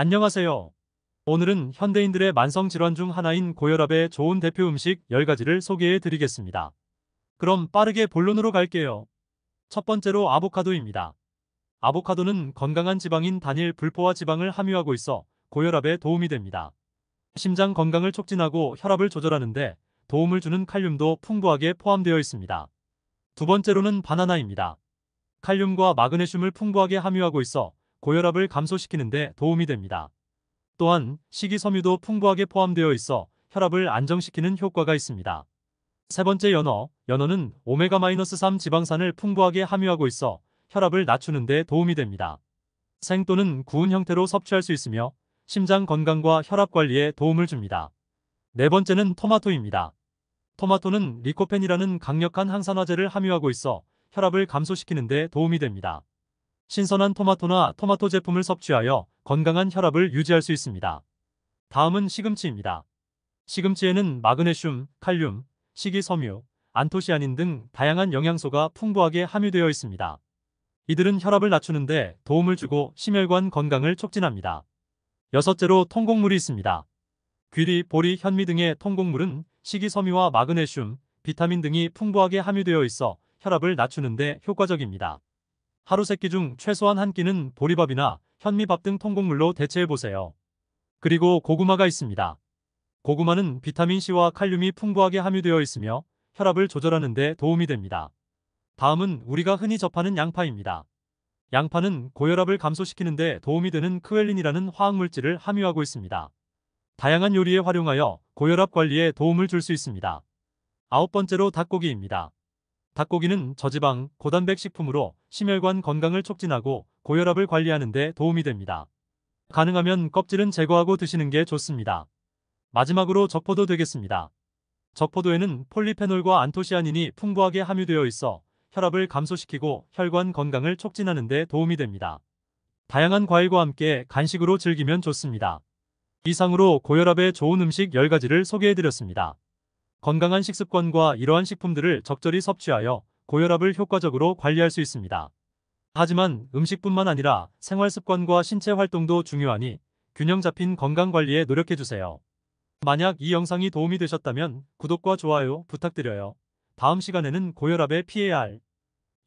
안녕하세요. 오늘은 현대인들의 만성 질환 중 하나인 고혈압의 좋은 대표 음식 10가지를 소개해 드리겠습니다. 그럼 빠르게 본론으로 갈게요. 첫 번째로 아보카도입니다. 아보카도는 건강한 지방인 단일 불포화 지방을 함유하고 있어 고혈압에 도움이 됩니다. 심장 건강을 촉진하고 혈압을 조절하는데 도움을 주는 칼륨도 풍부하게 포함되어 있습니다. 두 번째로는 바나나입니다. 칼륨과 마그네슘을 풍부하게 함유하고 있어 고혈압을 감소시키는데 도움이 됩니다. 또한 식이섬유도 풍부하게 포함되어 있어 혈압을 안정시키는 효과가 있습니다. 세 번째 연어, 연어는 오메가-3 지방산을 풍부하게 함유하고 있어 혈압을 낮추는 데 도움이 됩니다. 생 또는 구운 형태로 섭취할 수 있으며 심장 건강과 혈압 관리에 도움을 줍니다. 네 번째는 토마토입니다. 토마토는 리코펜이라는 강력한 항산화제를 함유하고 있어 혈압을 감소시키는 데 도움이 됩니다. 신선한 토마토나 토마토 제품을 섭취하여 건강한 혈압을 유지할 수 있습니다. 다음은 시금치입니다. 시금치에는 마그네슘, 칼륨, 식이섬유, 안토시아닌 등 다양한 영양소가 풍부하게 함유되어 있습니다. 이들은 혈압을 낮추는데 도움을 주고 심혈관 건강을 촉진합니다. 여섯째로 통곡물이 있습니다. 귀리, 보리, 현미 등의 통곡물은 식이섬유와 마그네슘, 비타민 등이 풍부하게 함유되어 있어 혈압을 낮추는데 효과적입니다. 하루 세끼 중 최소한 한 끼는 보리밥이나 현미밥 등 통곡물로 대체해보세요. 그리고 고구마가 있습니다. 고구마는 비타민C와 칼륨이 풍부하게 함유되어 있으며 혈압을 조절하는 데 도움이 됩니다. 다음은 우리가 흔히 접하는 양파입니다. 양파는 고혈압을 감소시키는 데 도움이 되는 크웰린이라는 화학물질을 함유하고 있습니다. 다양한 요리에 활용하여 고혈압 관리에 도움을 줄 수 있습니다. 아홉 번째로 닭고기입니다. 닭고기는 저지방, 고단백 식품으로 심혈관 건강을 촉진하고 고혈압을 관리하는 데 도움이 됩니다. 가능하면 껍질은 제거하고 드시는 게 좋습니다. 마지막으로 적포도 되겠습니다. 적포도에는 폴리페놀과 안토시아닌이 풍부하게 함유되어 있어 혈압을 감소시키고 혈관 건강을 촉진하는 데 도움이 됩니다. 다양한 과일과 함께 간식으로 즐기면 좋습니다. 이상으로 고혈압에 좋은 음식 10가지를 소개해드렸습니다. 건강한 식습관과 이러한 식품들을 적절히 섭취하여 고혈압을 효과적으로 관리할 수 있습니다. 하지만 음식뿐만 아니라 생활습관과 신체 활동도 중요하니 균형 잡힌 건강관리에 노력해주세요. 만약 이 영상이 도움이 되셨다면 구독과 좋아요 부탁드려요. 다음 시간에는 고혈압에 피해야 할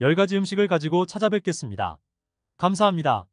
10가지 음식을 가지고 찾아뵙겠습니다. 감사합니다.